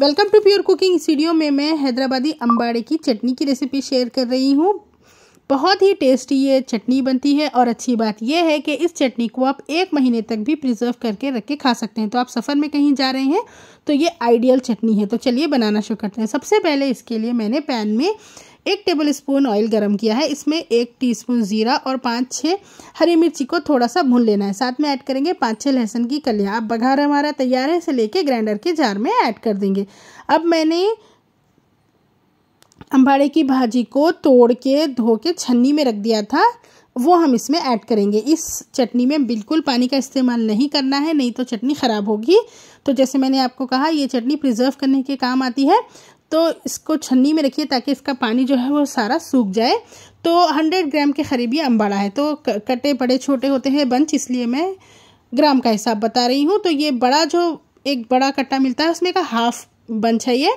welcome to pure cooking studio में मैं हैदराबादी अम्बाड़े की चटनी की रेसिपी शेयर कर रही हूँ बहुत ही टेस्टी ये चटनी बनती है और अच्छी बात यह है कि इस चटनी को आप एक महीने तक भी प्रिजर्व करके रख के खा सकते हैं तो आप सफ़र में कहीं जा रहे हैं तो ये आइडियल चटनी है तो चलिए बनाना शुरू करते हैं सबसे पहले इसके लिए मैंने पैन में एक टेबल स्पून ऑयल गर्म किया है इसमें एक टीस्पून ज़ीरा और पाँच छः हरी मिर्ची को थोड़ा सा भून लेना है साथ में ऐड करेंगे पाँच छः लहसुन की कलियाँ अब बघार हमारा तैयार है इसे लेके ग्राइंडर के जार में ऐड कर देंगे अब मैंने अम्बाड़े की भाजी को तोड़ के धो के छन्नी में रख दिया था वो हम इसमें ऐड करेंगे इस चटनी में बिल्कुल पानी का इस्तेमाल नहीं करना है नहीं तो चटनी ख़राब होगी तो जैसे मैंने आपको कहा ये चटनी प्रिजर्व करने के काम आती है तो इसको छन्नी में रखिए ताकि इसका पानी जो है वो सारा सूख जाए तो हंड्रेड ग्राम के करीब ये अम्बाड़ा है तो कटे बड़े छोटे होते हैं बंच इसलिए मैं ग्राम का हिसाब बता रही हूँ तो ये बड़ा जो एक बड़ा कट्टा मिलता है उसमें का हाफ बंच है ये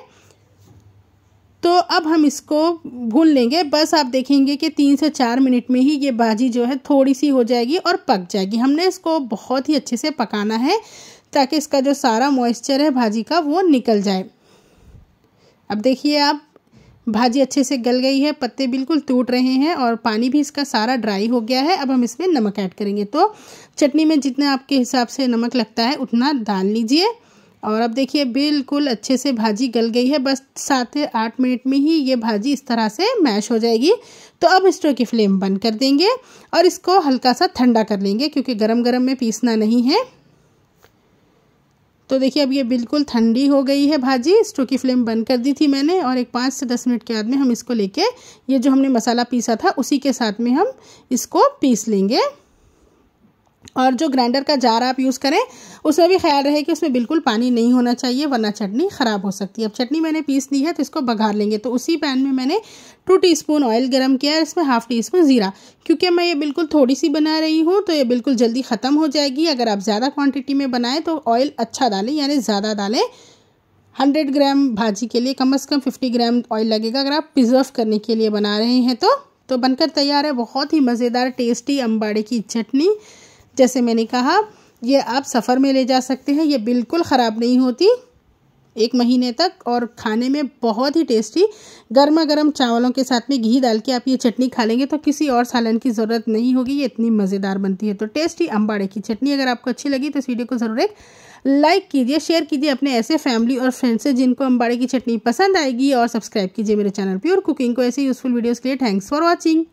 तो अब हम इसको भून लेंगे बस आप देखेंगे कि तीन से चार मिनट में ही ये भाजी जो है थोड़ी सी हो जाएगी और पक जाएगी हमने इसको बहुत ही अच्छे से पकाना है ताकि इसका जो सारा मॉइस्चर है भाजी का वो निकल जाए अब देखिए आप भाजी अच्छे से गल गई है पत्ते बिल्कुल टूट रहे हैं और पानी भी इसका सारा ड्राई हो गया है अब हम इसमें नमक ऐड करेंगे तो चटनी में जितना आपके हिसाब से नमक लगता है उतना डाल लीजिए और अब देखिए बिल्कुल अच्छे से भाजी गल गई है बस सात आठ मिनट में ही ये भाजी इस तरह से मैश हो जाएगी तो अब स्टोव की फ्लेम बंद कर देंगे और इसको हल्का सा ठंडा कर लेंगे क्योंकि गरम गरम में पीसना नहीं है तो देखिए अब ये बिल्कुल ठंडी हो गई है भाजी स्टो की फ्लेम बंद कर दी थी मैंने और एक पाँच से दस मिनट के बाद में हम इसको लेके ये जो हमने मसाला पीसा था उसी के साथ में हम इसको पीस लेंगे और जो ग्राइंडर का जार आप यूज़ करें उसमें भी ख्याल रहे कि उसमें बिल्कुल पानी नहीं होना चाहिए वरना चटनी ख़राब हो सकती है अब चटनी मैंने पीस ली है तो इसको बघार लेंगे तो उसी पैन में मैंने टू टीस्पून ऑयल गर्म किया है इसमें हाफ़ टी स्पून ज़ीरा क्योंकि मैं ये बिल्कुल थोड़ी सी बना रही हूँ तो ये बिल्कुल जल्दी ख़त्म हो जाएगी अगर आप ज़्यादा क्वान्टिटी में बनाएँ तो ऑयल अच्छा डालें यानी ज़्यादा डालें हंड्रेड ग्राम भाजी के लिए कम अज़ कम फिफ्टी ग्राम ऑयल लगेगा अगर आप प्रिजर्व करने के लिए बना रहे हैं तो तो बनकर तैयार है बहुत ही मज़ेदार टेस्टी अम्बाड़े की चटनी जैसे मैंने कहा ये आप सफ़र में ले जा सकते हैं ये बिल्कुल ख़राब नहीं होती एक महीने तक और खाने में बहुत ही टेस्टी गर्मा गर्म चावलों के साथ में घी डाल के आप ये चटनी खा लेंगे तो किसी और सालन की ज़रूरत नहीं होगी ये इतनी मज़ेदार बनती है तो टेस्टी अम्बाड़े की चटनी अगर आपको अच्छी लगी तो इस वीडियो को ज़रूर एक लाइक कीजिए शेयर कीजिए अपने ऐसे फैमिली और फ्रेंड्स से जिनको अम्बाड़े की चटनी पसंद आएगी और सब्सक्राइब कीजिए मेरे चैनल प्योर कुकिंग को ऐसे यूज़फुल वीडियोज़ के लिए थैंक्स फॉर वॉचिंग